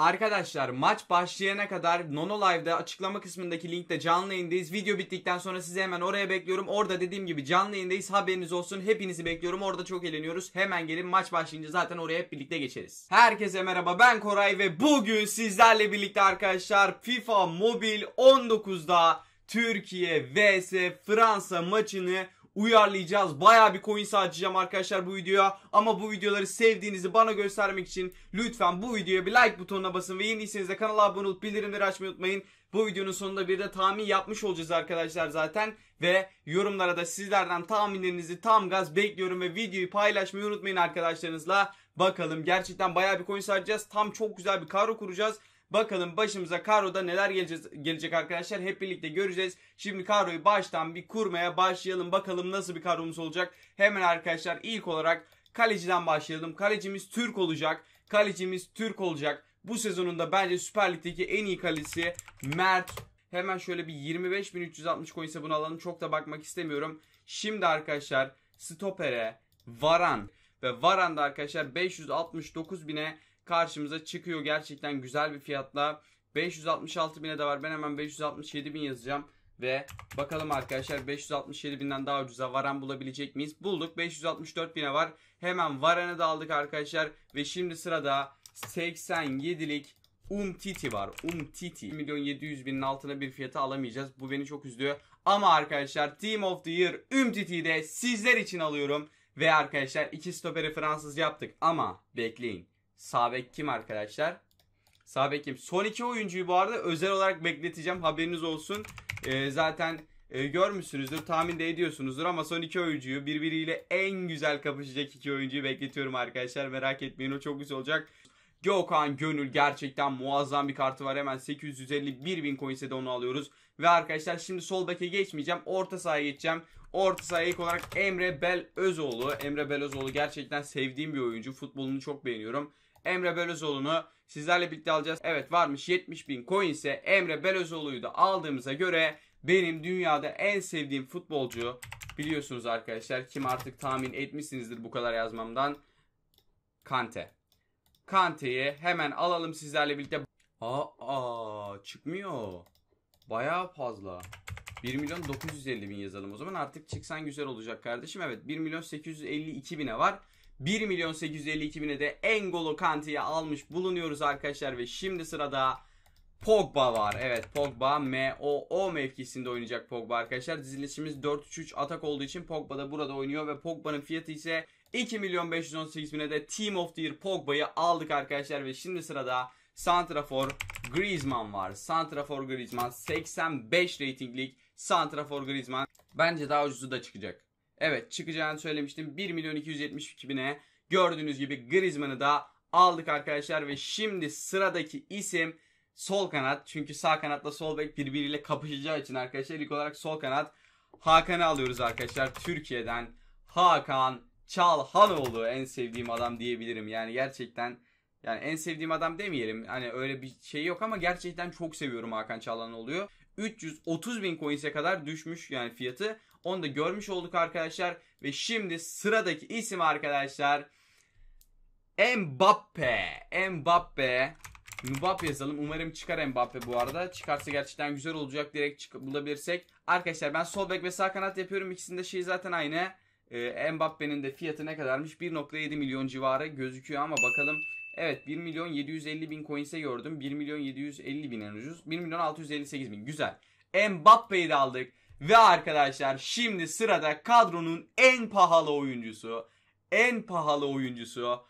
Arkadaşlar maç başlayana kadar Nono Live'da açıklama kısmındaki linkte canlı yayındayız. Video bittikten sonra sizi hemen oraya bekliyorum. Orada dediğim gibi canlı yayındayız. Haberiniz olsun. Hepinizi bekliyorum. Orada çok eğleniyoruz. Hemen gelin maç başlayınca zaten oraya hep birlikte geçeriz. Herkese merhaba ben Koray ve bugün sizlerle birlikte arkadaşlar FIFA Mobil 19'da Türkiye vs Fransa maçını uyarlayacağız. Baya bir coin saçacağım arkadaşlar bu videoya. Ama bu videoları sevdiğinizi bana göstermek için lütfen bu videoya bir like butonuna basın. Ve yeniyseniz de kanala abone olup bildirimleri açmayı unutmayın. Bu videonun sonunda bir de tahmin yapmış olacağız arkadaşlar zaten. Ve yorumlara da sizlerden tahminlerinizi tam gaz bekliyorum. Ve videoyu paylaşmayı unutmayın arkadaşlarınızla. Bakalım gerçekten baya bir coin saracağız. Tam çok güzel bir karo kuracağız. Bakalım başımıza Karo'da neler geleceğiz, gelecek arkadaşlar. Hep birlikte göreceğiz. Şimdi Karo'yu baştan bir kurmaya başlayalım. Bakalım nasıl bir Karo'muz olacak. Hemen arkadaşlar ilk olarak kaleciden başlayalım. Kalecimiz Türk olacak. Kalecimiz Türk olacak. Bu sezonunda bence Süper Lig'deki en iyi kalesi Mert. Hemen şöyle bir 25.360 coin bunu alalım. Çok da bakmak istemiyorum. Şimdi arkadaşlar stopere Varan ve Varan da arkadaşlar 569 bine karşımıza çıkıyor. Gerçekten güzel bir fiyatla. 566 bine de var. Ben hemen 567 bin yazacağım. Ve bakalım arkadaşlar 567 binden daha ucuza varan bulabilecek miyiz? Bulduk 564 bine var. Hemen varanı da aldık arkadaşlar. Ve şimdi sırada 87'lik Umtiti var. Umtiti. 1 milyon 700 binin altına bir fiyatı alamayacağız. Bu beni çok üzdü. Ama arkadaşlar Team of the Year Umtiti'yi de sizler için alıyorum. Ve arkadaşlar iki stoperi Fransız yaptık. Ama bekleyin. Sabek kim arkadaşlar? Sabek kim? Son iki oyuncuyu bu arada özel olarak bekleteceğim. Haberiniz olsun. E, zaten e, görmüşsünüzdür, tahmin de ediyorsunuzdur ama son iki oyuncuyu birbiriyle en güzel kapışacak iki oyuncuyu bekletiyorum arkadaşlar. Merak etmeyin o çok güzel olacak. Gökhan Gönül gerçekten muazzam bir kartı var. Hemen 851 bin coins'e de onu alıyoruz. Ve arkadaşlar şimdi sol beke geçmeyeceğim. Orta sahaya geçeceğim. Orta sahaya ilk olarak Emre Belözoğlu. Emre Belözoğlu gerçekten sevdiğim bir oyuncu. Futbolunu çok beğeniyorum. Emre Belözoğlu'nu sizlerle birlikte alacağız. Evet varmış 70 bin coin ise Emre Belözoğlu'yu da aldığımıza göre benim dünyada en sevdiğim futbolcu biliyorsunuz arkadaşlar. Kim artık tahmin etmişsinizdir bu kadar yazmamdan. Kante. Kante'yi hemen alalım sizlerle birlikte. Aa, çıkmıyor. Bayağı fazla. 1 milyon 950 bin yazalım o zaman. Artık çıksan güzel olacak kardeşim. Evet 1 milyon 852 bine var. 1 milyon 852 bine de Engolo Kante'yi almış bulunuyoruz arkadaşlar ve şimdi sırada Pogba var. Evet Pogba MOO mevkisinde oynayacak Pogba arkadaşlar. Dizilişimiz 4-3-3 atak olduğu için Pogba da burada oynuyor ve Pogba'nın fiyatı ise 2 milyon 518 bine de Team of the Year Pogba'yı aldık arkadaşlar ve şimdi sırada Santrafor Griezmann var. Santrafor Griezmann 85 ratinglik Santrafor Griezmann. Bence daha ucuzu da çıkacak. Evet çıkacağını söylemiştim. 1 milyon 272 bine gördüğünüz gibi Griezmann'ı da aldık arkadaşlar. Ve şimdi sıradaki isim sol kanat. Çünkü sağ kanatla sol bek birbiriyle kapışacağı için arkadaşlar ilk olarak sol kanat Hakan'ı alıyoruz arkadaşlar. Türkiye'den Hakan Çalhanoğlu en sevdiğim adam diyebilirim. Yani gerçekten yani en sevdiğim adam demeyelim. Hani öyle bir şey yok ama gerçekten çok seviyorum Hakan Çalhanoğlu'yu. 330 bin coins'e kadar düşmüş yani fiyatı. Onu da görmüş olduk arkadaşlar. Ve şimdi sıradaki isim arkadaşlar Mbappe. Mbappe. Mbappe yazalım. Umarım çıkar Mbappe bu arada. Çıkarsa gerçekten güzel olacak. Direkt bulabilirsek. Arkadaşlar ben sol bek ve sağ kanat yapıyorum. İkisinde şey zaten aynı. Ee, Mbappe'nin de fiyatı ne kadarmış? 1.7 milyon civarı gözüküyor ama bakalım. Evet 1 milyon 750 bin coins'e gördüm. 1 milyon 750 bin en ucuz. 1 milyon 658 bin. Güzel. Mbappe'yi de aldık. Ve arkadaşlar şimdi sırada kadronun en pahalı oyuncusu, en pahalı oyuncusu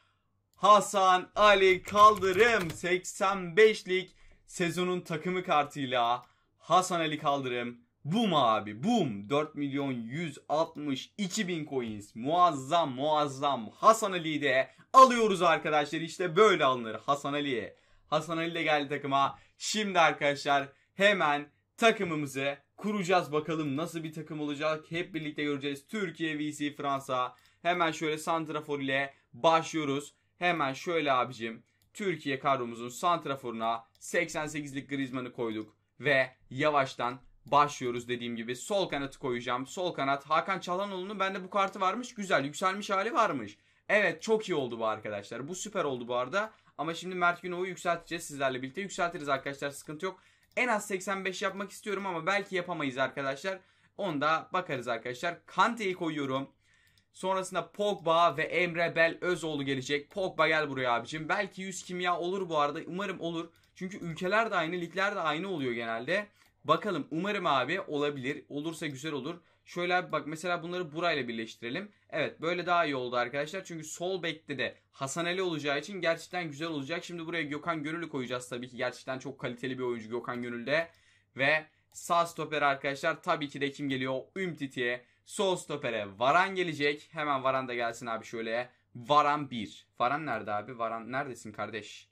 Hasan Ali Kaldırım 85'lik sezonun takımı kartıyla Hasan Ali Kaldırım Boom abi boom 4 milyon 162 bin coins muazzam muazzam Hasan Ali'yi de alıyoruz arkadaşlar işte böyle alınır Hasan Ali'ye. Hasan Ali de geldi takıma şimdi arkadaşlar hemen takımımızı kuracağız bakalım nasıl bir takım olacak hep birlikte göreceğiz. Türkiye VC Fransa hemen şöyle santrafor ile başlıyoruz. Hemen şöyle abicim Türkiye kadromuzun santraforuna 88'lik Griezmann'ı koyduk ve yavaştan başlıyoruz dediğim gibi. Sol kanatı koyacağım. Sol kanat Hakan Çalhanoğlu'nun bende bu kartı varmış. Güzel yükselmiş hali varmış. Evet çok iyi oldu bu arkadaşlar. Bu süper oldu bu arada. Ama şimdi Mert Günoğ'u yükselteceğiz sizlerle birlikte. Yükseltiriz arkadaşlar sıkıntı yok. En az 85 yapmak istiyorum ama belki yapamayız arkadaşlar. Onda bakarız arkadaşlar. Kante'yi koyuyorum. Sonrasında Pogba ve Emre Bel Özoğlu gelecek. Pogba gel buraya abicim. Belki 100 kimya olur bu arada. Umarım olur. Çünkü ülkeler de aynı, ligler de aynı oluyor genelde. Bakalım umarım abi olabilir. Olursa güzel olur. Şöyle abi bak mesela bunları burayla birleştirelim. Evet böyle daha iyi oldu arkadaşlar. Çünkü sol bekte de Hasan Ali olacağı için gerçekten güzel olacak. Şimdi buraya Gökhan Gönül'ü koyacağız tabii ki. Gerçekten çok kaliteli bir oyuncu Gökhan de Ve sağ stoper arkadaşlar tabii ki de kim geliyor? Ümtiti'ye. Sol stopere Varan gelecek. Hemen Varan da gelsin abi şöyle. Varan 1. Varan nerede abi? Varan neredesin kardeş?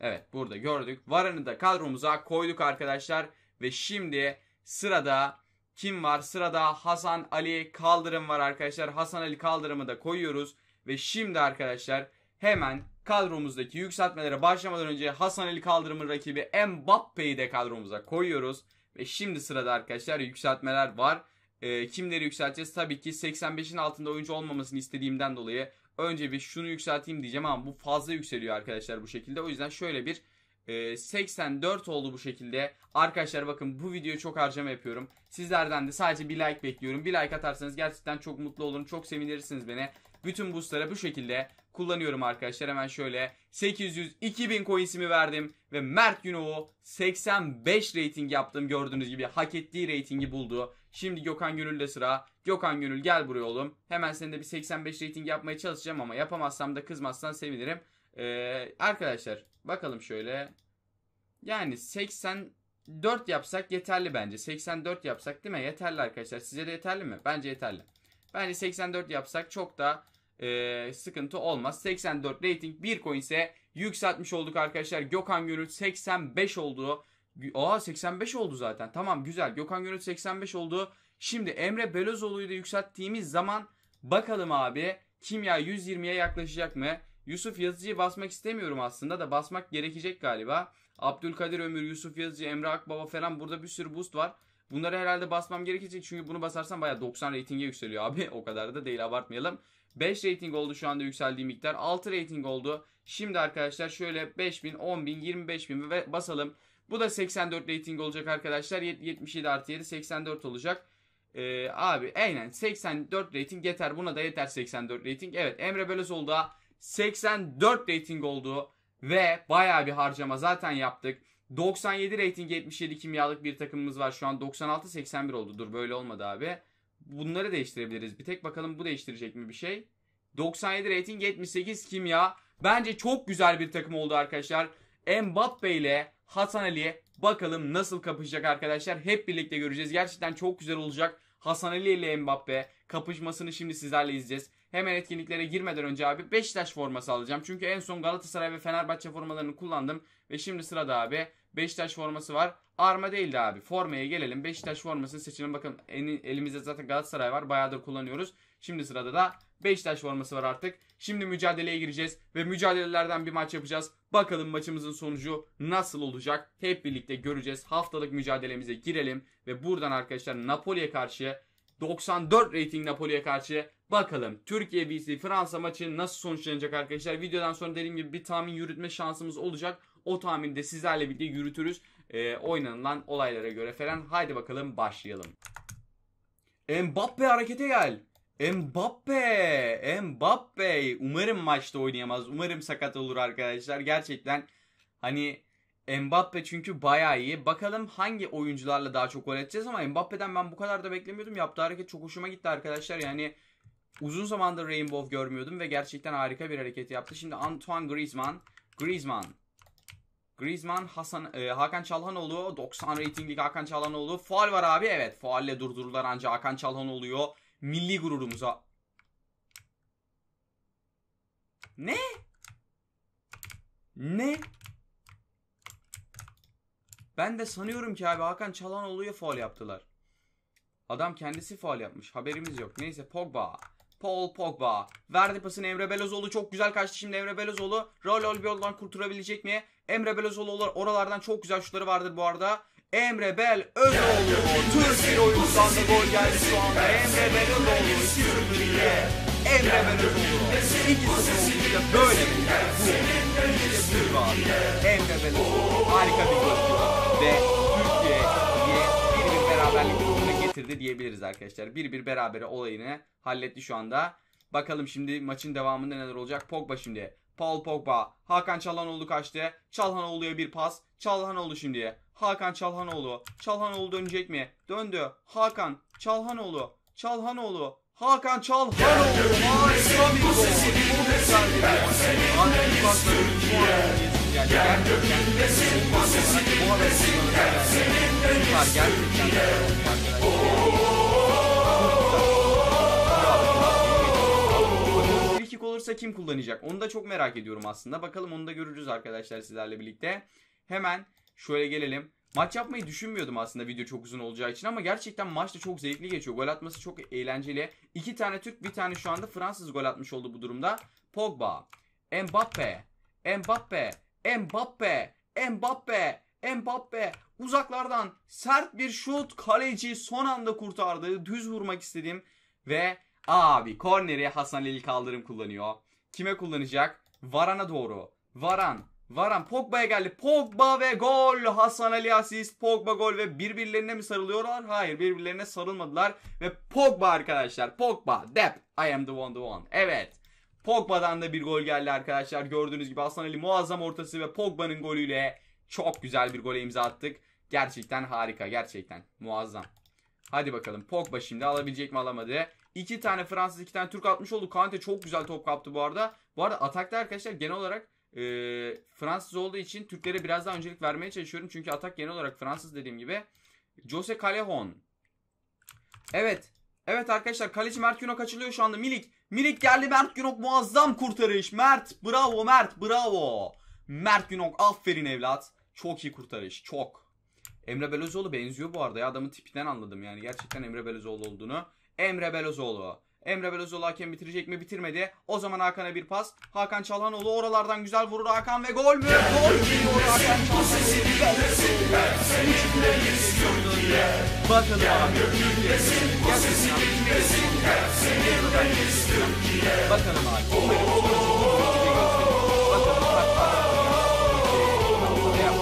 Evet burada gördük. Varan'ı da kadromuza koyduk arkadaşlar. Ve şimdi sırada kim var? Sırada Hasan Ali Kaldırım var arkadaşlar. Hasan Ali Kaldırım'ı da koyuyoruz. Ve şimdi arkadaşlar hemen kadromuzdaki yükseltmelere başlamadan önce Hasan Ali Kaldırım'ın rakibi Mbappe'yi de kadromuza koyuyoruz. Ve şimdi sırada arkadaşlar yükseltmeler var. E, kimleri yükselteceğiz? Tabii ki 85'in altında oyuncu olmamasını istediğimden dolayı önce bir şunu yükselteyim diyeceğim ama bu fazla yükseliyor arkadaşlar bu şekilde. O yüzden şöyle bir 84 ee, oldu bu şekilde. Arkadaşlar bakın bu videoyu çok harcama yapıyorum. Sizlerden de sadece bir like bekliyorum. Bir like atarsanız gerçekten çok mutlu olurum. Çok sevinirsiniz beni. Bütün boostlara bu şekilde kullanıyorum arkadaşlar. Hemen şöyle 800 2000 coinsimi verdim ve Mert Günoğlu 85 rating yaptım. Gördüğünüz gibi hak ettiği ratingi buldu. Şimdi Gökhan de sıra. Gökhan Gönül gel buraya oğlum. Hemen senin de bir 85 rating yapmaya çalışacağım ama yapamazsam da kızmazsan sevinirim. Ee, arkadaşlar bakalım şöyle. Yani 84 yapsak yeterli bence. 84 yapsak değil mi? Yeterli arkadaşlar. Size de yeterli mi? Bence yeterli. Bence 84 yapsak çok da e, sıkıntı olmaz. 84 rating bir coin ise yükseltmiş olduk arkadaşlar. Gökhan Gönül 85 oldu. Aa 85 oldu zaten. Tamam güzel. Gökhan Gönül 85 oldu. Şimdi Emre Belözoğlu'yu da yükselttiğimiz zaman bakalım abi kimya 120'ye yaklaşacak mı? Yusuf Yazıcı'yı basmak istemiyorum aslında da basmak gerekecek galiba. Abdülkadir Ömür, Yusuf Yazıcı, Emre Akbaba falan burada bir sürü boost var. Bunları herhalde basmam gerekecek çünkü bunu basarsam baya 90 reytinge yükseliyor abi. O kadar da değil abartmayalım. 5 rating oldu şu anda yükseldiği miktar. 6 rating oldu. Şimdi arkadaşlar şöyle 5000, 10000, 25000 ve basalım. Bu da 84 rating olacak arkadaşlar. 77 artı 7 84 olacak. Ee, abi aynen 84 rating yeter. Buna da yeter 84 rating. Evet Emre Belözoğlu da 84 rating oldu ve baya bir harcama zaten yaptık. 97 rating 77 kimyalık bir takımımız var şu an. 96-81 oldu. Dur böyle olmadı abi. Bunları değiştirebiliriz. Bir tek bakalım bu değiştirecek mi bir şey. 97 rating 78 kimya. Bence çok güzel bir takım oldu arkadaşlar. Mbappe ile Hasan Ali bakalım nasıl kapışacak arkadaşlar. Hep birlikte göreceğiz. Gerçekten çok güzel olacak. Hasan Ali ile Mbappe kapışmasını şimdi sizlerle izleyeceğiz. Hemen etkinliklere girmeden önce abi Beşiktaş forması alacağım. Çünkü en son Galatasaray ve Fenerbahçe formalarını kullandım. Ve şimdi sırada abi Beşiktaş forması var. Arma değildi abi. Formaya gelelim. Beşiktaş formasını seçelim. Bakın elimizde zaten Galatasaray var. Bayağıdır kullanıyoruz. Şimdi sırada da Beşiktaş forması var artık. Şimdi mücadeleye gireceğiz. Ve mücadelelerden bir maç yapacağız. Bakalım maçımızın sonucu nasıl olacak? Hep birlikte göreceğiz. Haftalık mücadelemize girelim ve buradan arkadaşlar Napoli'ye karşı 94 rating Napoli'ye karşı bakalım Türkiye vs Fransa maçı nasıl sonuçlanacak arkadaşlar. Videodan sonra dediğim gibi bir tahmin yürütme şansımız olacak. O tahminde sizlerle birlikte yürütürüz. E, oynanılan olaylara göre falan. Haydi bakalım başlayalım. Mbappe harekete gel. Mbappe! Mbappe! Umarım maçta oynayamaz. Umarım sakat olur arkadaşlar. Gerçekten hani Mbappe çünkü bayağı iyi. Bakalım hangi oyuncularla daha çok gol edeceğiz ama Mbappe'den ben bu kadar da beklemiyordum. Yaptığı hareket çok hoşuma gitti arkadaşlar. Yani uzun zamandır Rainbow görmüyordum ve gerçekten harika bir hareket yaptı. Şimdi Antoine Griezmann. Griezmann. Griezmann, Hasan, e, Hakan Çalhanoğlu, 90 ratinglik Hakan Çalhanoğlu. Faal var abi evet. Faalle durdurdular ancak Hakan Çalhanoğlu'yu milli gururumuza. Ne? Ne? Ben de sanıyorum ki abi Hakan Çalhanoğlu'ya faal yaptılar. Adam kendisi faal yapmış. Haberimiz yok. Neyse Pogba. Paul Pogba. Verdi pasını Emre Belözoğlu. Çok güzel kaçtı şimdi Emre Belözoğlu. bir Albiol'dan kurtulabilecek mi? Emre Belözoğlu oralardan çok güzel şutları vardır bu arada. Emre Bel Özoğlu Türk bir oyuncudan da gol geldi şu anda. Emre Bel Özoğlu istiyordu diye. Emre Bel Özoğlu. İkisi olunca böyle bir bu. abi. Emre Bel Özoğlu harika bir gol. Ve Türkiye bir bir beraberlik durumuna getirdi diyebiliriz arkadaşlar. Bir bir berabere olayını halletti şu anda. Bakalım şimdi maçın devamında neler olacak. Pogba şimdi. Paul Pogba. Hakan Çalhanoğlu kaçtı. Çalhanoğlu'ya bir pas. Çalhanoğlu şimdi. Hakan Çalhanoğlu. Çalhanoğlu dönecek mi? Döndü. Hakan Çalhanoğlu. Çalhanoğlu. Hakan Çalhanoğlu. Harika bir gol. Anadolu Bakları bu arada yani gerçekten bu arada gerçekten gerçekten olursa kim kullanacak? Onu da çok merak ediyorum aslında. Bakalım onu da göreceğiz arkadaşlar sizlerle birlikte. Hemen şöyle gelelim. Maç yapmayı düşünmüyordum aslında video çok uzun olacağı için ama gerçekten maç da çok zevkli geçiyor. Gol atması çok eğlenceli. İki tane Türk bir tane şu anda Fransız gol atmış oldu bu durumda. Pogba, Mbappe, Mbappe, Mbappe, Mbappe, Mbappe uzaklardan sert bir şut kaleci son anda kurtardı. Düz vurmak istedim ve Abi korneri Hasan Ali kaldırım kullanıyor. Kime kullanacak? Varan'a doğru. Varan. Varan Pogba'ya geldi. Pogba ve gol. Hasan Ali asist. Pogba gol ve birbirlerine mi sarılıyorlar? Hayır birbirlerine sarılmadılar. Ve Pogba arkadaşlar. Pogba. Dep. I am the one the one. Evet. Pogba'dan da bir gol geldi arkadaşlar. Gördüğünüz gibi Hasan Ali muazzam ortası ve Pogba'nın golüyle çok güzel bir gole imza attık. Gerçekten harika. Gerçekten muazzam. Hadi bakalım Pogba şimdi alabilecek mi alamadı. İki tane Fransız, iki tane Türk atmış oldu. Kante çok güzel top kaptı bu arada. Bu arada atakta arkadaşlar genel olarak e, Fransız olduğu için Türklere biraz daha öncelik vermeye çalışıyorum. Çünkü atak genel olarak Fransız dediğim gibi. Jose Callejon. Evet. Evet arkadaşlar kaleci Mert Günok açılıyor şu anda. Milik. Milik geldi Mert Günok muazzam kurtarış. Mert bravo Mert bravo. Mert Günok aferin evlat. Çok iyi kurtarış çok. Emre Belözoğlu benziyor bu arada ya adamın tipinden anladım yani gerçekten Emre Belözoğlu olduğunu. Emre Belözoğlu. Emre Belözoğlu hakem bitirecek mi bitirmedi. O zaman Hakan'a bir pas. Hakan Çalhanoğlu oralardan güzel vurur Hakan ve gol mü? Gol geliyor Hakan Çalhanoğlu. Bakalım abi. Bakalım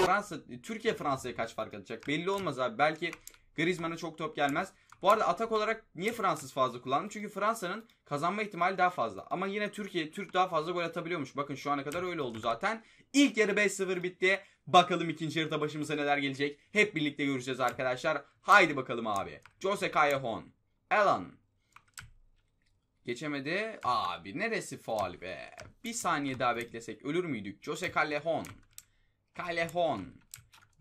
Fransa, Türkiye Fransa'ya kaç fark atacak belli olmaz abi. Belki Griezmann'a çok top gelmez. Bu arada atak olarak niye Fransız fazla kullandım? Çünkü Fransa'nın kazanma ihtimali daha fazla. Ama yine Türkiye, Türk daha fazla gol atabiliyormuş. Bakın şu ana kadar öyle oldu zaten. İlk yarı 5-0 bitti. Bakalım ikinci yarıda başımıza neler gelecek. Hep birlikte göreceğiz arkadaşlar. Haydi bakalım abi. Jose Callejon. Alan. Geçemedi. Abi neresi faal be? Bir saniye daha beklesek ölür müydük? Jose Callejon. Callejon.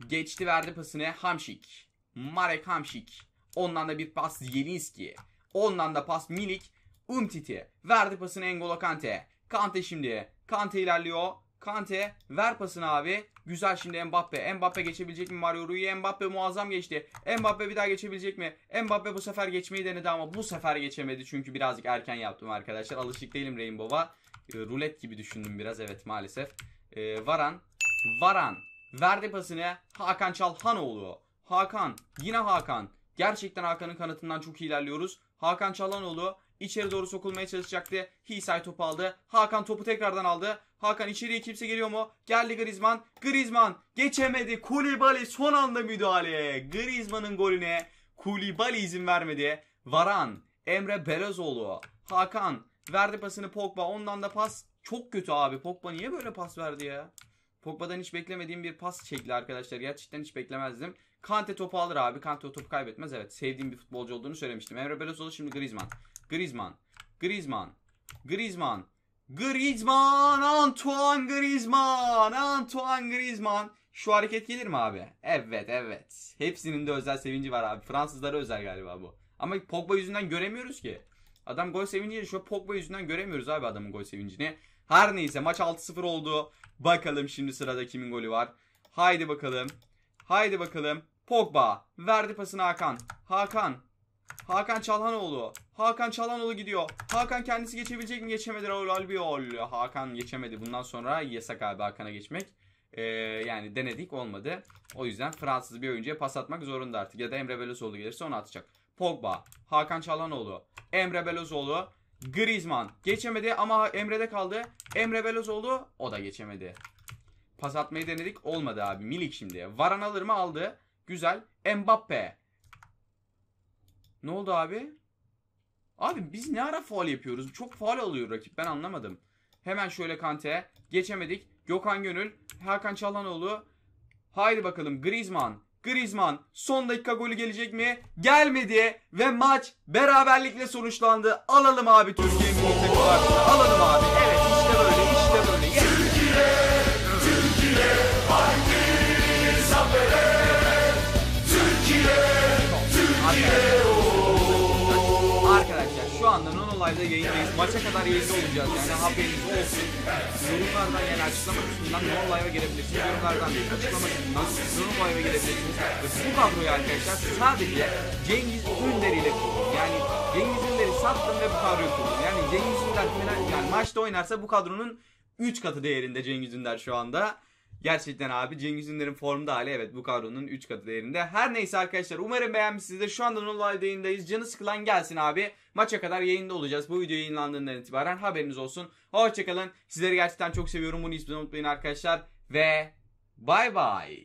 Geçti verdi pasını. Hamşik. Marek Hamşik. Ondan da bir pas Zielinski'ye. Ondan da pas Milik. Umtiti. Verdi pasını Engola Kante. Kante şimdi. Kante ilerliyor. Kante ver pasını abi. Güzel şimdi Mbappe. Mbappe geçebilecek mi Mario Rui? Mbappe muazzam geçti. Mbappe bir daha geçebilecek mi? Mbappe bu sefer geçmeyi denedi ama bu sefer geçemedi. Çünkü birazcık erken yaptım arkadaşlar. Alışık değilim Rainbow'a. E, ee, rulet gibi düşündüm biraz evet maalesef. E, Varan. Varan. Verdi pasını Hakan Çalhanoğlu. Hakan. Yine Hakan. Gerçekten Hakan'ın kanatından çok ilerliyoruz. Hakan Çalanoğlu içeri doğru sokulmaya çalışacaktı. Hisay topu aldı. Hakan topu tekrardan aldı. Hakan içeriye kimse geliyor mu? Geldi Griezmann. Griezmann geçemedi. Kulibali son anda müdahale. Griezmann'ın golüne Kulibali izin vermedi. Varan, Emre Belezoğlu, Hakan verdi pasını Pogba. Ondan da pas çok kötü abi. Pogba niye böyle pas verdi ya? Pogba'dan hiç beklemediğim bir pas çekti arkadaşlar. Gerçekten hiç beklemezdim. Kante topu alır abi. Kante o topu kaybetmez. Evet sevdiğim bir futbolcu olduğunu söylemiştim. Emre Belözoğlu şimdi Griezmann. Griezmann. Griezmann. Griezmann. Griezmann. Antoine Griezmann. Antoine Griezmann. Şu hareket gelir mi abi? Evet evet. Hepsinin de özel sevinci var abi. Fransızlara özel galiba bu. Ama Pogba yüzünden göremiyoruz ki. Adam gol sevinciyle şu Pogba yüzünden göremiyoruz abi adamın gol sevincini. Her neyse maç 6-0 oldu. Bakalım şimdi sırada kimin golü var. Haydi bakalım. Haydi bakalım. Pogba. Verdi pasını Hakan. Hakan. Hakan Çalhanoğlu. Hakan Çalhanoğlu gidiyor. Hakan kendisi geçebilecek mi? Geçemedi Raul Albiol. Hakan geçemedi. Bundan sonra yasak abi Hakan'a geçmek. Ee, yani denedik olmadı. O yüzden Fransız bir oyuncuya pas atmak zorunda artık. Ya da Emre Belözoğlu gelirse onu atacak. Pogba, Hakan Çalhanoğlu, Emre Belözoğlu, Griezmann geçemedi ama Emre'de kaldı. Emre Belözoğlu o da geçemedi. Pas atmayı denedik. Olmadı abi. Milik şimdi. Varan alır mı? Aldı. Güzel. Mbappe. Ne oldu abi? Abi biz ne ara faal yapıyoruz? Çok faal alıyor rakip. Ben anlamadım. Hemen şöyle Kante. Geçemedik. Gökhan Gönül. Hakan Çalhanoğlu. Haydi bakalım Griezmann. Griezmann son dakika golü gelecek mi? Gelmedi ve maç beraberlikle sonuçlandı. Alalım abi Türkiye'nin milli takımı. Alalım abi. Evet. Spotify'da yayındayız. Maça kadar yayında olacağız yani haberiniz olsun. Yorumlardan yani açıklama kısmından Nonlive'a gelebilirsiniz. Yorumlardan değil açıklama kısmından Nonlive'a gelebilirsiniz. Ve bu kadroyu arkadaşlar sadece Cengiz Ünder ile kurdum. Yani Cengiz Ünder'i sattım ve bu kadroyu kurdum. Yani Cengiz Ünder yani maçta oynarsa bu kadronun 3 katı değerinde Cengiz Ünder şu anda. Gerçekten abi Cengiz Ünder'in formda hali evet bu kadronun 3 katı değerinde. Her neyse arkadaşlar umarım beğenmişsinizdir. Şu anda Null yayındayız. Canı sıkılan gelsin abi. Maça kadar yayında olacağız. Bu video yayınlandığından itibaren haberiniz olsun. Hoşçakalın. Sizleri gerçekten çok seviyorum. Bunu hiçbir unutmayın arkadaşlar. Ve bay bay.